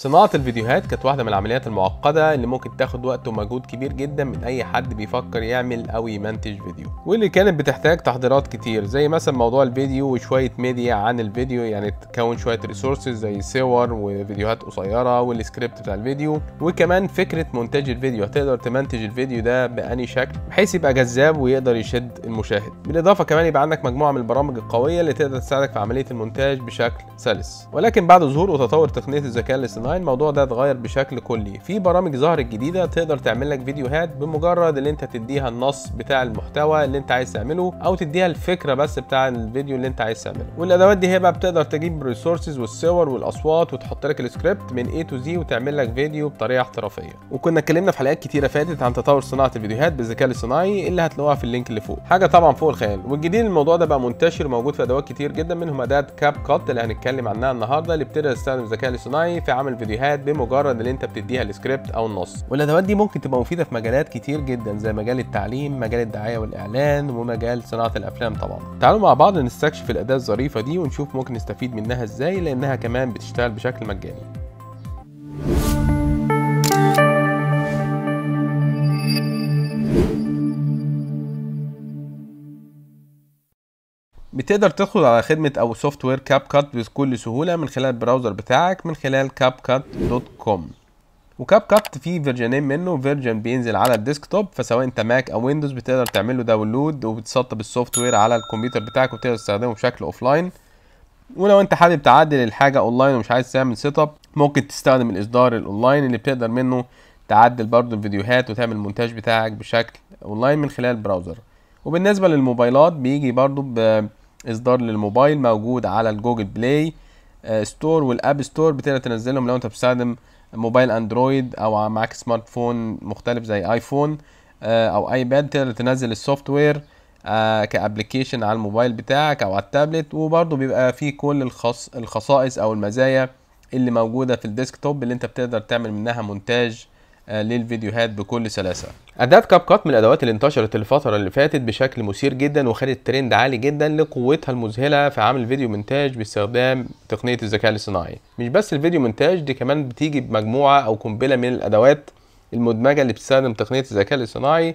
صناعة الفيديوهات كانت واحدة من العمليات المعقدة اللي ممكن تاخد وقت ومجهود كبير جدا من أي حد بيفكر يعمل أو يمنتج فيديو واللي كانت بتحتاج تحضيرات كتير زي مثلا موضوع الفيديو وشوية ميديا عن الفيديو يعني تكون شوية ريسورسز زي صور وفيديوهات قصيرة والسكريبت بتاع الفيديو وكمان فكرة منتج الفيديو هتقدر تمنتج الفيديو ده بأني شكل بحيث يبقى جذاب ويقدر يشد المشاهد بالإضافة كمان يبقى عندك مجموعة من البرامج القوية اللي تقدر تساعدك في عملية المونتاج بشكل سلس ولكن بعد ظهور وتطور تقنية الذكاء الاصطناعي اونلاين الموضوع ده اتغير بشكل كلي في برامج ظهرت جديده تقدر تعمل لك فيديوهات بمجرد ان انت تديها النص بتاع المحتوى اللي انت عايز تعمله او تديها الفكره بس بتاع الفيديو اللي انت عايز تعمله والادوات دي هي بقى بتقدر تجيب الريسورسز والصور والاصوات وتحط لك السكريبت من A تو Z وتعمل لك فيديو بطريقه احترافيه وكنا اتكلمنا في حلقات كتيره فاتت عن تطور صناعه الفيديوهات بالذكاء الاصطناعي اللي هتلاقوها في اللينك اللي فوق حاجه طبعا فوق الخيال والجديد الموضوع ده بقى منتشر موجود في ادوات كتير جدا منهم اداه كاب كات اللي هنتكلم عنها النهارده اللي بتقدر تستخدم الذكاء الاصطناعي في عمل الفيديوهات بمجرد ان انت بتديها السكريبت او النص والادوات دي ممكن تبقى مفيده في مجالات كتير جدا زي مجال التعليم مجال الدعايه والاعلان ومجال صناعه الافلام طبعا تعالوا مع بعض نستكشف الاداه الظريفه دي ونشوف ممكن نستفيد منها ازاي لانها كمان بتشتغل بشكل مجاني بتقدر تدخل على خدمة أو سوفت وير كاب كات بكل سهولة من خلال البراوزر بتاعك من خلال كاب كات دوت كوم وكاب كات فيه فيرجنين منه فيرجن بينزل على الديسكتوب فسواء انت ماك او ويندوز بتقدر تعمل له داونلود وبتسطب السوفت وير على الكمبيوتر بتاعك وتقدر تستخدمه بشكل اوف لاين ولو انت حابب تعدل الحاجه اونلاين ومش عايز تعمل سيت اب ممكن تستخدم الاصدار الاونلاين اللي بتقدر منه تعدل برضه الفيديوهات وتعمل المونتاج بتاعك بشكل اونلاين من خلال البراوزر وبالنسبه للموبايلات بيجي برضه اصدار للموبايل موجود على الجوجل بلاي ستور والاب ستور بتقدر تنزلهم لو انت بتستخدم موبايل اندرويد او معاك سمارت فون مختلف زي ايفون آه، او ايباد تقدر تنزل السوفت وير آه، كابلكيشن على الموبايل بتاعك او على التابلت وبرضه بيبقى فيه كل الخص الخصائص او المزايا اللي موجوده في الديسكتوب اللي انت بتقدر تعمل منها مونتاج آه، للفيديوهات بكل سلاسه اداه كاب كات من الادوات اللي انتشرت الفتره اللي فاتت بشكل مثير جدا وخدت ترند عالي جدا لقوتها المذهله في عمل الفيديو مونتاج باستخدام تقنيه الذكاء الاصطناعي مش بس الفيديو مونتاج دي كمان بتيجي بمجموعه او قنبله من الادوات المدمجه اللي بتستخدم تقنيه الذكاء الاصطناعي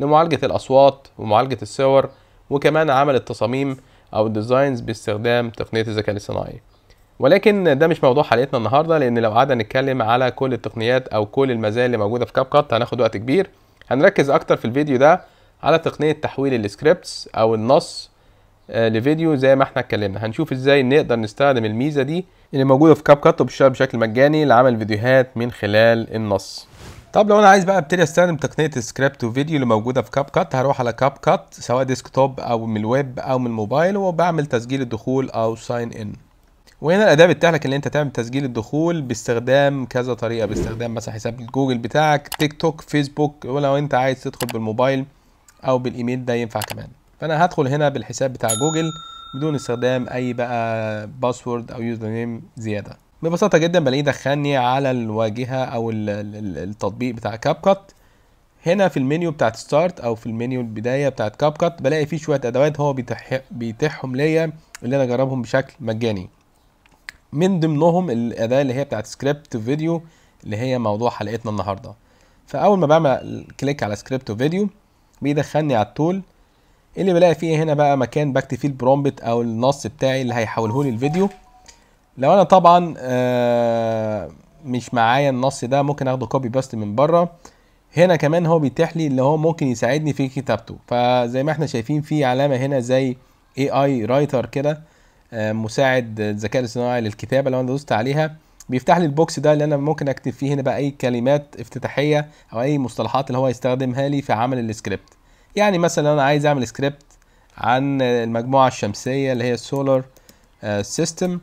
لمعالجه الاصوات ومعالجه الصور وكمان عمل التصاميم او الديزاينز باستخدام تقنيه الذكاء الاصطناعي ولكن ده مش موضوع حلقتنا النهارده لان لو قعدنا نتكلم على كل التقنيات او كل المزايا اللي موجوده في كاب كات هناخد وقت كبير هنركز اكتر في الفيديو ده على تقنيه تحويل السكريبتس او النص آه، لفيديو زي ما احنا اتكلمنا هنشوف ازاي نقدر نستخدم الميزه دي اللي موجوده في كاب كات وبتشتغل بشكل مجاني لعمل فيديوهات من خلال النص طب لو انا عايز بقى ابتدي استخدم تقنيه السكريبت وفيديو اللي موجوده في كاب كات هروح على كاب كات سواء ديسكتوب او من الويب او من الموبايل وبعمل تسجيل الدخول او ساين ان وهنا الاداه بتاعتك لك ان انت تعمل تسجيل الدخول باستخدام كذا طريقه باستخدام مثلا حساب جوجل بتاعك تيك توك فيسبوك ولو انت عايز تدخل بالموبايل او بالايميل ده ينفع كمان فانا هدخل هنا بالحساب بتاع جوجل بدون استخدام اي بقى باسورد او يوزر نيم زياده ببساطه جدا بلاقيه دخلني على الواجهه او التطبيق بتاع كاب كات هنا في المنيو بتاعت ستارت او في المنيو البدايه بتاعت كاب كات بلاقي فيه شويه ادوات هو بيتيحهم ليا اللي انا اجربهم بشكل مجاني من ضمنهم الاداه اللي هي بتاعت سكريبت فيديو اللي هي موضوع حلقتنا النهارده فاول ما بعمل كليك على سكريبت فيديو بيدخلني على التول اللي بلاقي فيه هنا بقى مكان بكتب فيه البرومبت او النص بتاعي اللي هيحوله لي الفيديو لو انا طبعا آه مش معايا النص ده ممكن اخده كوبي باست من بره هنا كمان هو بيتيح لي اللي هو ممكن يساعدني في كتابته فزي ما احنا شايفين في علامه هنا زي اي اي رايتر كده آه، مساعد الذكاء الاصطناعي للكتابه لو انا دوست عليها بيفتح لي البوكس ده اللي انا ممكن اكتب فيه هنا بقى اي كلمات افتتاحيه او اي مصطلحات اللي هو يستخدمها لي في عمل السكريبت يعني مثلا انا عايز اعمل سكريبت عن المجموعه الشمسيه اللي هي سولار آه، سيستم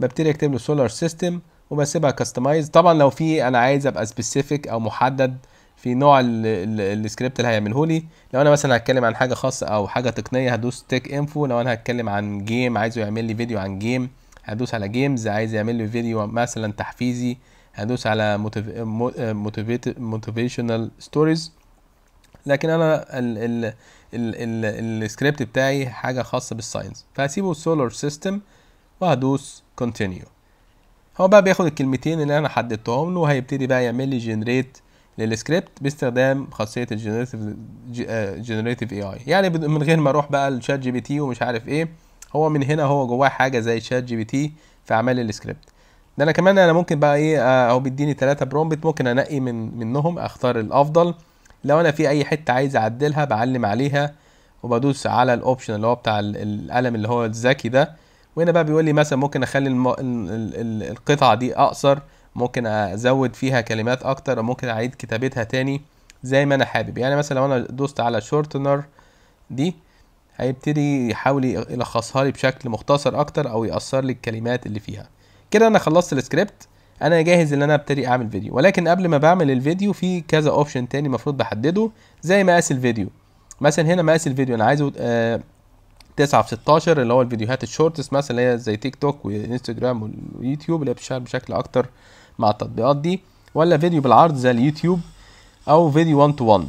ببتدي اكتب له سولار سيستم وبسيبها كاستمايز طبعا لو في انا عايز ابقى سبيسيفيك او محدد في نوع السكريبت اللي هيعمله لي لو انا مثلا هتكلم عن حاجه خاصه او حاجه تقنيه هدوس تك انفو لو انا هتكلم عن جيم عايزه يعمل لي فيديو عن جيم هدوس على جيمز عايز يعمل لي فيديو مثلا تحفيزي هدوس على موتيفيشنال ستوريز لكن انا السكريبت بتاعي حاجه خاصه بالساينس فهسيبه سولار سيستم وهدوس كونتينيو هو بقى بياخد الكلمتين اللي انا حددتهم له وهيبتدي بقى يعمل لي جنريت للسكريبت باستخدام خاصيه الجنريتيف جنريتيف اي اي يعني من غير ما اروح بقى لشات جي بي تي ومش عارف ايه هو من هنا هو جواه حاجه زي شات جي بي تي في اعمال السكريبت ده انا كمان انا ممكن بقى ايه اهو بيديني ثلاثة برومبت ممكن انقي من منهم اختار الافضل لو انا في اي حته عايز اعدلها بعلم عليها وبدوس على الاوبشن اللي هو بتاع القلم اللي هو الذكي ده وهنا بقى بيقول لي مثلا ممكن اخلي القطعه دي اقصر ممكن ازود فيها كلمات اكتر ممكن اعيد كتابتها تاني زي ما انا حابب يعني مثلا لو انا دوست على شورتنر دي هيبتدي يحاول يلخصها لي بشكل مختصر اكتر او يقصر لي الكلمات اللي فيها كده انا خلصت السكريبت انا جاهز ان انا ابتدي اعمل فيديو ولكن قبل ما بعمل الفيديو في كذا اوبشن تاني المفروض بحدده زي مقاس الفيديو مثلا هنا مقاس الفيديو انا عايزه آه 9 في 16 اللي هو الفيديوهات الشورتس مثلا اللي هي زي تيك توك وانستجرام ويوتيوب اللي بتشتغل بشكل اكتر مع التطبيقات دي ولا فيديو بالعرض زي اليوتيوب او فيديو 1 تو 1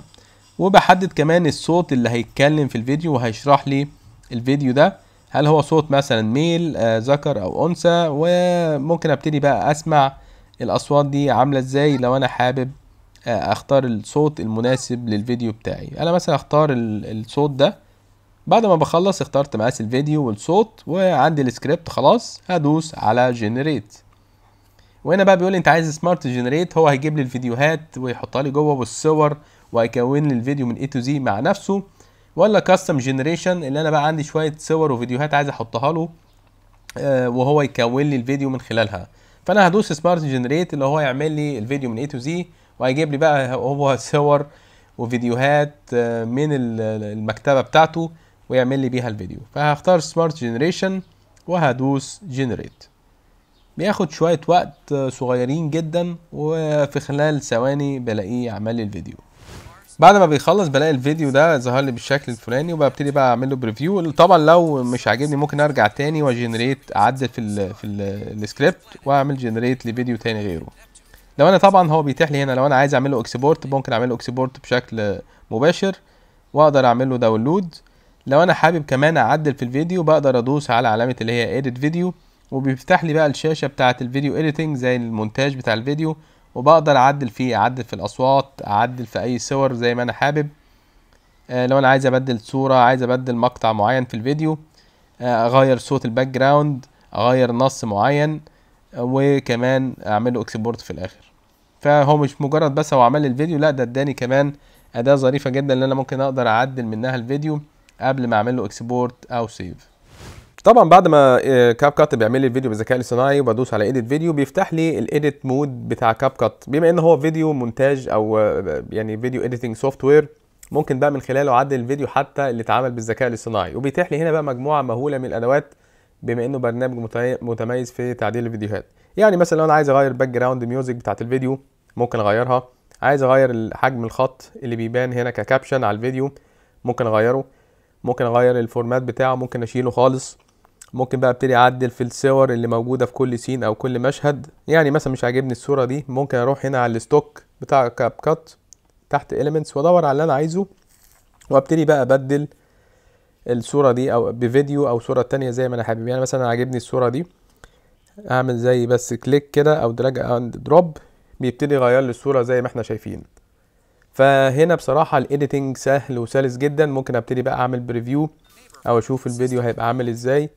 وبحدد كمان الصوت اللي هيتكلم في الفيديو وهيشرح لي الفيديو ده هل هو صوت مثلا ميل آه، ذكر او انثى وممكن ابتدي بقى اسمع الاصوات دي عامله ازاي لو انا حابب آه، اختار الصوت المناسب للفيديو بتاعي انا مثلا اختار الصوت ده بعد ما بخلص اخترت مقاس الفيديو والصوت وعندي السكريبت خلاص هدوس على جنريت وهنا بقى بيقول لي انت عايز سمارت جنريت هو هيجيب لي الفيديوهات ويحطها لي جوه والصور وهيكون لي الفيديو من اي تو زي مع نفسه ولا كاستم جنريشن اللي انا بقى عندي شويه صور وفيديوهات عايز احطها له آه، وهو يكون لي الفيديو من خلالها فانا هدوس سمارت جنريت اللي هو يعمل لي الفيديو من اي تو زي وهيجيب لي بقى هو صور وفيديوهات آه، من المكتبه بتاعته ويعمل لي بيها الفيديو فهختار سمارت جنريشن وهدوس جنريت بياخد شوية وقت صغيرين جدا وفي خلال ثواني بلاقيه عمل الفيديو بعد ما بيخلص بلاقي الفيديو ده ظهر لي بالشكل الفلاني وببتدي بقى اعمل له بريفيو طبعا لو مش عاجبني ممكن ارجع تاني واجنريت اعدل في الـ في السكريبت واعمل جنريت لفيديو تاني غيره لو انا طبعا هو بيتيح لي هنا لو انا عايز اعمل له اكسبورت ممكن اعمل له اكسبورت بشكل مباشر واقدر اعمل له داونلود لو انا حابب كمان اعدل في الفيديو بقدر ادوس على علامه اللي هي اديت فيديو وبيفتح لي بقى الشاشة بتاعة الفيديو إيديتنج زي المونتاج بتاع الفيديو وبقدر اعدل فيه اعدل في الاصوات اعدل في اي صور زي ما انا حابب آه لو انا عايز ابدل صورة عايز ابدل مقطع معين في الفيديو آه اغير صوت الباك جراوند اغير نص معين وكمان اعمله اكسبورت في الاخر فهو مش مجرد بس هو عمل الفيديو لا ده اداني كمان اداة ظريفة جدا اللي انا ممكن اقدر اعدل منها الفيديو قبل ما اعمله اكسبورت او سيف طبعا بعد ما كاب آه، كات بيعمل لي الفيديو بالذكاء الاصطناعي وبدوس على ايديت فيديو بيفتح لي الايديت مود بتاع كاب كات بما ان هو فيديو مونتاج او آه، يعني فيديو ايديتنج سوفت وير ممكن بقى من خلاله اعدل الفيديو حتى اللي اتعمل بالذكاء الاصطناعي وبيتيح لي هنا بقى مجموعه مهوله من الادوات بما انه برنامج متميز في تعديل الفيديوهات يعني مثلا لو انا عايز اغير الباك جراوند ميوزك بتاعت الفيديو ممكن اغيرها عايز اغير حجم الخط اللي بيبان هنا ككابشن على الفيديو ممكن اغيره ممكن اغير الفورمات بتاعه ممكن اشيله خالص ممكن بقى ابتدي اعدل في الصور اللي موجوده في كل سين او كل مشهد يعني مثلا مش عاجبني الصوره دي ممكن اروح هنا على الستوك بتاع كاب كات تحت اليمنتس وادور على اللي انا عايزه وابتدي بقى ابدل الصوره دي او بفيديو او صوره تانية زي ما انا حابب يعني مثلا عاجبني الصوره دي اعمل زي بس كليك كده او دراج اند دروب بيبتدي يغير لي الصوره زي ما احنا شايفين فهنا بصراحه الايديتنج سهل وسلس جدا ممكن ابتدي بقى اعمل بريفيو او اشوف الفيديو هيبقى عامل ازاي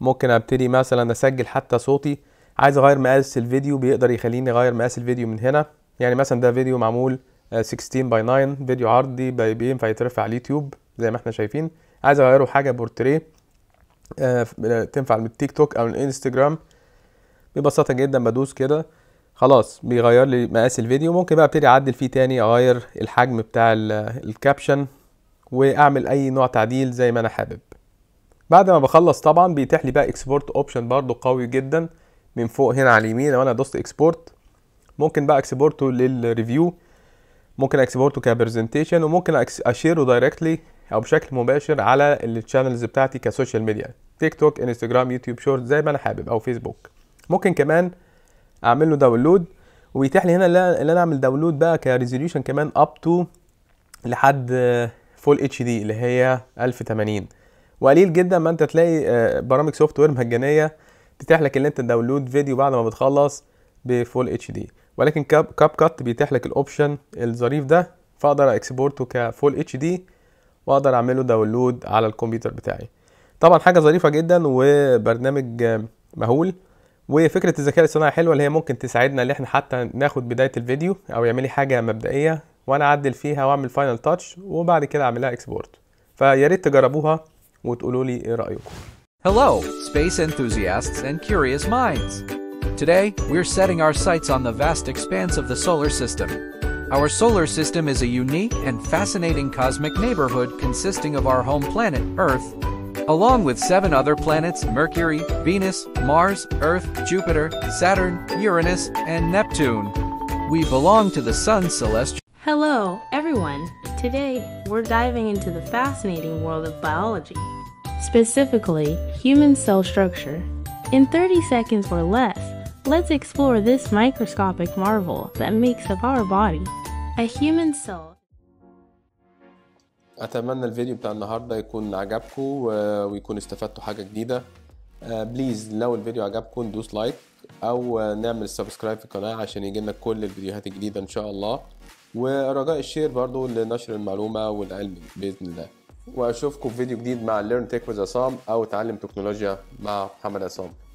ممكن ابتدي مثلا اسجل حتى صوتي عايز اغير مقاس الفيديو بيقدر يخليني اغير مقاس الفيديو من هنا يعني مثلا ده فيديو معمول 16 باي 9 فيديو عرضي بينفع يترفع على اليوتيوب زي ما احنا شايفين عايز اغيره حاجه بورتريه آه، آه، تنفع من التيك توك او الانستجرام ببساطه جدا بدوس كده خلاص بيغير لي مقاس الفيديو ممكن بقى ابتدي اعدل فيه تاني اغير الحجم بتاع آه، الكابشن واعمل اي نوع تعديل زي ما انا حابب بعد ما بخلص طبعا بيتيح لي بقى اكسبورت اوبشن برضو قوي جدا من فوق هنا على اليمين لو انا دوست اكسبورت ممكن بقى اكسبورته للريفيو ممكن اكسبورته كبرزنتيشن وممكن اشيره دايركتلي او بشكل مباشر على الشانلز بتاعتي كسوشيال ميديا تيك توك انستجرام يوتيوب شورت زي ما انا حابب او فيسبوك ممكن كمان اعمل له داونلود ويتيح لي هنا ان انا اعمل داونلود بقى كريزوليوشن كمان اب تو لحد فول اتش دي اللي هي 1080 وقليل جدا ما انت تلاقي آه، برامج سوفت وير مجانيه تتيح لك ان انت داونلود فيديو بعد ما بتخلص بفول اتش دي ولكن كاب كاب كات بيتيح لك الاوبشن الظريف ده فاقدر اكسبورته كفول اتش دي واقدر اعمله داونلود على الكمبيوتر بتاعي طبعا حاجه ظريفه جدا وبرنامج مهول وفكره الذكاء الاصطناعي حلوه اللي هي ممكن تساعدنا ان احنا حتى ناخد بدايه الفيديو او يعملي حاجه مبدئيه وانا اعدل فيها واعمل فاينل تاتش وبعد كده اعملها اكسبورت فيا ريت تجربوها وتقولوا لي ايه رايكم Hello, space enthusiasts and curious minds. Today, we're setting our sights on the vast expanse of the solar system. Our solar system is a unique and fascinating cosmic neighborhood consisting of our home planet, Earth, along with seven other planets Mercury, Venus, Mars, Earth, Jupiter, Saturn, Uranus, and Neptune. We belong to the Sun celestial. Hello, everyone! Today, we're diving into the fascinating world of biology, specifically human cell structure. In 30 seconds or less, let's explore this microscopic marvel that makes up our body, a human cell. اتمنى الفيديو بتاع النهارده يكون عجبكم ويكون استفدتوا حاجه جديده بليز لو الفيديو عجبكم ندوس لايك او نعمل سبسكرايب في القناه عشان يجيلنا كل الفيديوهات الجديده ان شاء الله ورجاء الشير برضو لنشر المعلومة والعلم بإذن الله وأشوفكم في فيديو جديد مع Learn Tech with عصام أو تعلم تكنولوجيا مع محمد عصام